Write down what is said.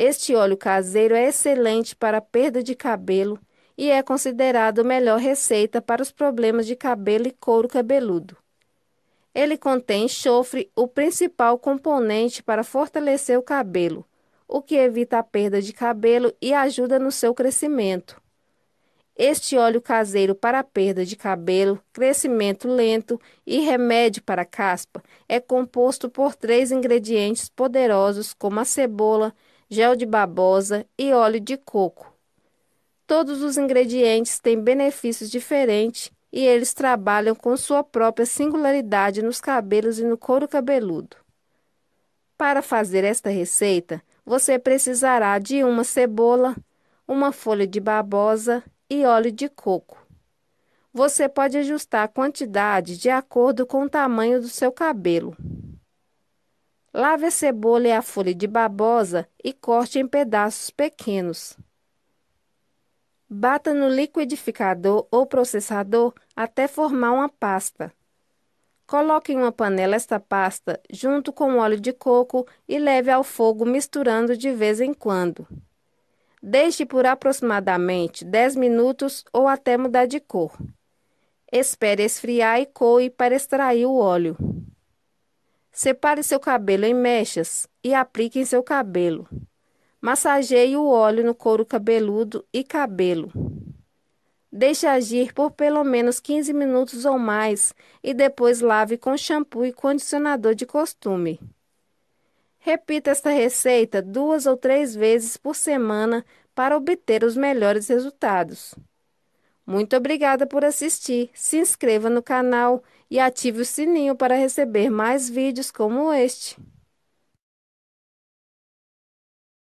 Este óleo caseiro é excelente para perda de cabelo e é considerado a melhor receita para os problemas de cabelo e couro cabeludo. Ele contém enxofre, o principal componente para fortalecer o cabelo, o que evita a perda de cabelo e ajuda no seu crescimento. Este óleo caseiro para perda de cabelo, crescimento lento e remédio para caspa é composto por três ingredientes poderosos, como a cebola, gel de babosa e óleo de coco. Todos os ingredientes têm benefícios diferentes e eles trabalham com sua própria singularidade nos cabelos e no couro cabeludo. Para fazer esta receita, você precisará de uma cebola, uma folha de babosa e óleo de coco. Você pode ajustar a quantidade de acordo com o tamanho do seu cabelo. Lave a cebola e a folha de babosa e corte em pedaços pequenos. Bata no liquidificador ou processador até formar uma pasta. Coloque em uma panela esta pasta junto com óleo de coco e leve ao fogo misturando de vez em quando. Deixe por aproximadamente 10 minutos ou até mudar de cor. Espere esfriar e coe para extrair o óleo. Separe seu cabelo em mechas e aplique em seu cabelo. Massageie o óleo no couro cabeludo e cabelo. Deixe agir por pelo menos 15 minutos ou mais e depois lave com shampoo e condicionador de costume. Repita esta receita duas ou três vezes por semana para obter os melhores resultados. Muito obrigada por assistir. Se inscreva no canal e ative o sininho para receber mais vídeos como este.